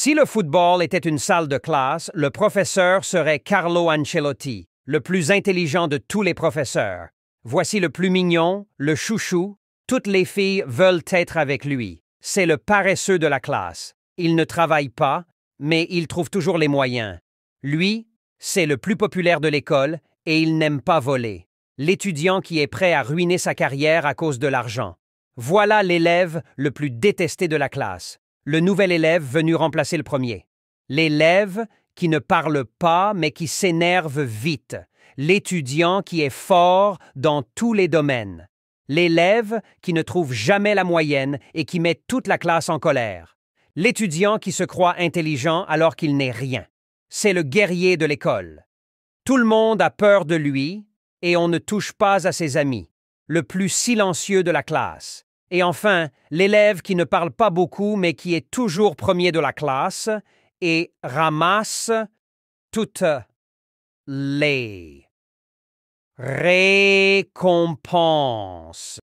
Si le football était une salle de classe, le professeur serait Carlo Ancelotti, le plus intelligent de tous les professeurs. Voici le plus mignon, le chouchou. Toutes les filles veulent être avec lui. C'est le paresseux de la classe. Il ne travaille pas, mais il trouve toujours les moyens. Lui, c'est le plus populaire de l'école et il n'aime pas voler. L'étudiant qui est prêt à ruiner sa carrière à cause de l'argent. Voilà l'élève le plus détesté de la classe le nouvel élève venu remplacer le premier. L'élève qui ne parle pas mais qui s'énerve vite. L'étudiant qui est fort dans tous les domaines. L'élève qui ne trouve jamais la moyenne et qui met toute la classe en colère. L'étudiant qui se croit intelligent alors qu'il n'est rien. C'est le guerrier de l'école. Tout le monde a peur de lui et on ne touche pas à ses amis. Le plus silencieux de la classe. Et enfin, l'élève qui ne parle pas beaucoup mais qui est toujours premier de la classe et ramasse toutes les récompenses.